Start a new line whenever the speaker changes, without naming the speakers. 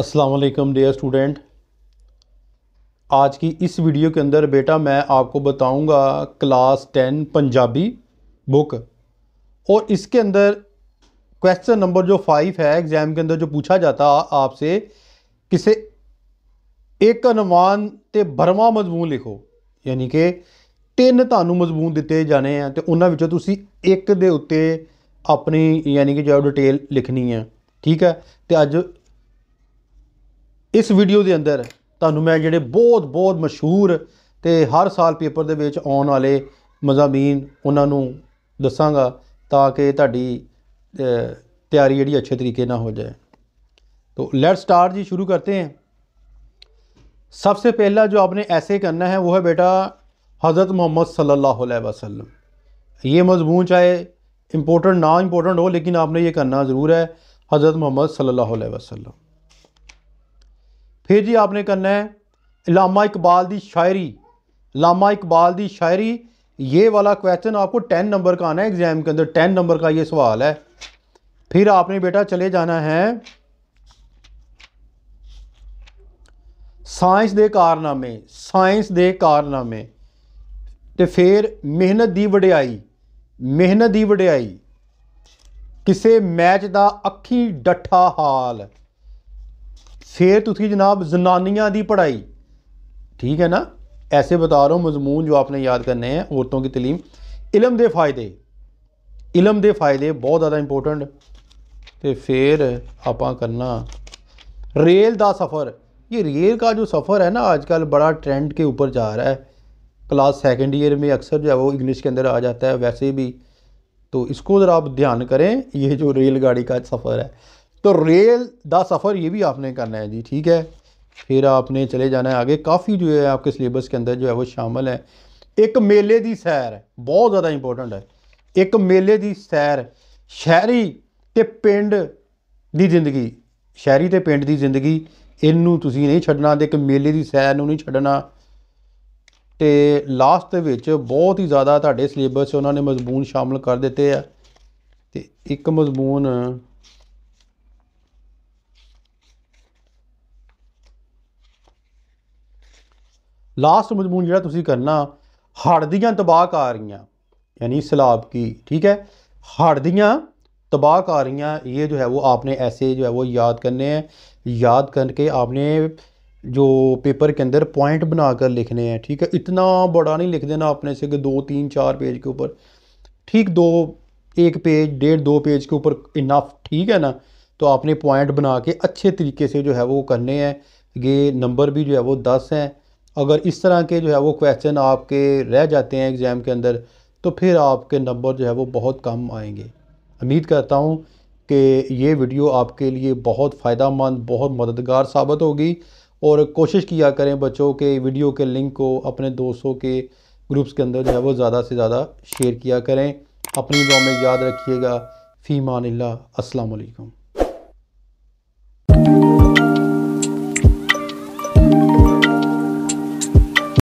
अस्सलाम वालेकुम dear student आज की इस वीडियो के अंदर बेटा मैं आपको बताऊंगा क्लास टेन पंजाबी बुक और इसके अंदर क्वेश्चन नंबर जो फाइव है एग्ज़ाम के अंदर जो पूछा जाता आपसे किसे ਇੱਕ ਅਨਵਾਨ ਤੇ ਬਰਵਾ ਮਜ਼ਮੂਨ ਲਿਖੋ ਯਾਨੀ ਕਿ ਤਿੰਨ ਤੁਹਾਨੂੰ ਮਜ਼ਮੂਨ ਦਿੱਤੇ ਜਾਣੇ ਆ ਤੇ ਉਹਨਾਂ ਵਿੱਚੋਂ ਤੁਸੀਂ ਇੱਕ ਦੇ ਉੱਤੇ ਆਪਣੀ ਯਾਨੀ ਕਿ ਜੋ ਡਿਟੇਲ ਲਿਖਣੀ ਹੈ ਠੀਕ ਹੈ ਤੇ ਅੱਜ ਇਸ ਵੀਡੀਓ ਦੇ ਅੰਦਰ ਤੁਹਾਨੂੰ ਮੈਂ ਜਿਹੜੇ ਬਹੁਤ ਬਹੁਤ ਮਸ਼ਹੂਰ ਤੇ ਹਰ ਸਾਲ ਪੇਪਰ ਦੇ ਵਿੱਚ ਆਉਣ ਵਾਲੇ ਮਜ਼ਾਮੀਨ ਉਹਨਾਂ ਨੂੰ ਦੱਸਾਂਗਾ ਤਾਂ ਕਿ ਤੁਹਾਡੀ ਤਿਆਰੀ ਜਿਹੜੀ ਅੱਛੇ ਤਰੀਕੇ ਨਾਲ ਹੋ ਜਾਏ ਤੋਂ ਲੈਟਸ ਸਟਾਰਟ ਜੀ ਸ਼ੁਰੂ ਕਰਤੇ ਹਾਂ ਸਭ ਤੋਂ ਪਹਿਲਾਂ ਜੋ ਆਪਨੇ ਐਸੇ ਕਰਨਾ ਹੈ ਉਹ ਹੈ ਬੇਟਾ حضرت ਮੁਹੰਮਦ ਸੱਲੱਲਾਹੁ اللہ ਵਸੱਲਮ। ਇਹ ਮਜ਼ਮੂਨ مضمون ਇੰਪੋਰਟੈਂਟ ਨਾ ਇੰਪੋਰਟੈਂਟ ਹੋ ਲੇਕਿਨ ਆਪਨੇ ਇਹ ਕਰਨਾ ਜ਼ਰੂਰ ਹੈ حضرت ਮੁਹੰਮਦ ਸੱਲੱਲਾਹੁ اللہ ਵਸੱਲਮ। फिर जी आपने करना है इलामा इकबाल की शायरी लामा इकबाल की शायरी ये वाला क्वेश्चन आपको टेन नंबर का आना है एग्ज़ाम के अंदर टेन नंबर का ये सवाल है फिर आपने बेटा चले जाना है ਸਾਇੰਸ ਦੇ ਕਾਰਨਾਮੇ ਸਾਇੰਸ ਦੇ ਕਾਰਨਾਮੇ ਤੇ ਫਿਰ ਮਿਹਨਤ ਦੀ ਵਡਿਆਈ ਮਿਹਨਤ ਦੀ ਵਡਿਆਈ ਕਿਸੇ ਮੈਚ ਦਾ ਅੱਖੀ ਡੱਠਾ ਹਾਲ फिर तुम जनाब जनानियाँ की पढ़ाई ठीक है ना ऐसे बता रहा हूँ मजमून जो आपने याद करने हैं औरतों की तलीम इलम दे फायदे इलम दे फायदे बहुत ज़्यादा इंपोर्टेंट तो फिर आप करना रेल का सफ़र ये रेल का जो सफ़र है ना आजकल बड़ा ट्रेंड के ऊपर जा रहा है क्लास सेकेंड ईयर में अक्सर जो है वो इंग्लिश के अंदर आ जाता है वैसे भी तो इसको ज़रा आप ध्यान करें ये जो रेलगाड़ी का सफ़र है तो रेल ਦਾ ਸਫਰ ਇਹ ਵੀ ਆਪਨੇ ਕਰਨਾ ਹੈ ਜੀ ਠੀਕ ਹੈ ਫਿਰ ਆਪਨੇ ਚਲੇ ਜਾਣਾ ਹੈ ਅੱਗੇ ਕਾਫੀ ਜੋ ਹੈ ਆਪਕੇ ਸਿਲੇਬਸ ਕੇ ਅੰਦਰ ਜੋ ਹੈ ਉਹ ਸ਼ਾਮਲ ਹੈ ਇੱਕ ਮੇਲੇ ਦੀ ਸੈਰ ਬਹੁਤ ਜ਼ਿਆਦਾ ਇੰਪੋਰਟੈਂਟ ਹੈ ਇੱਕ ਮੇਲੇ ਦੀ ਸੈਰ ਸ਼ਹਿਰੀ ਤੇ ਪਿੰਡ ਦੀ ਜ਼ਿੰਦਗੀ ਸ਼ਹਿਰੀ ਤੇ ਪਿੰਡ ਦੀ ਜ਼ਿੰਦਗੀ ਇਹਨੂੰ ਤੁਸੀਂ ਨਹੀਂ ਛੱਡਣਾ ਤੇ ਇੱਕ ਮੇਲੇ ਦੀ ਸੈਰ ਨੂੰ ਨਹੀਂ ਛੱਡਣਾ ਤੇ ਲਾਸਟ ਦੇ ਵਿੱਚ ਬਹੁਤ ਹੀ ਜ਼ਿਆਦਾ ਤੁਹਾਡੇ ਸਿਲੇਬਸ 'ਚ ਉਹਨਾਂ ਨੇ ਮਜ਼ਮੂਨ ਸ਼ਾਮਲ ਕਰ ਦਿੱਤੇ ਆ ਤੇ ਇੱਕ ਮਜ਼ਮੂਨ लास्ट मज़मून जो करना ਕਰਨਾ तबाह ਦੀਆਂ रही यानी सैलाब की ठीक है हार्दियाँ तबाहकारियाँ ये जो है वो आपने ऐसे जो है वो याद करने हैं याद करके आपने जो पेपर के अंदर पॉइंट बना कर लिखने हैं ठीक है इतना बड़ा नहीं लिख देना अपने से कि दो तीन चार पेज के ऊपर ठीक दो एक पेज डेढ़ दो पेज के ऊपर इनफ ठीक है ना तो आपने पॉइंट बना के अच्छे तरीके से जो है वो करने हैं ये नंबर भी जो है वो दस हैं अगर इस तरह के जो है वो क्वेश्चन आपके रह जाते हैं एग्ज़ाम के अंदर तो फिर आपके नंबर जो है वो बहुत कम आएंगे उम्मीद करता हूँ कि ये वीडियो आपके लिए बहुत फ़ायदा मंद बहुत मददगार साबित होगी और कोशिश किया करें बच्चों के वीडियो के लिंक को अपने दोस्तों के ग्रुप्स के अंदर जो है वो ज़्यादा से ज़्यादा शेयर किया करें अपनी दुआ में याद रखिएगा फ़ी मान अल्लाम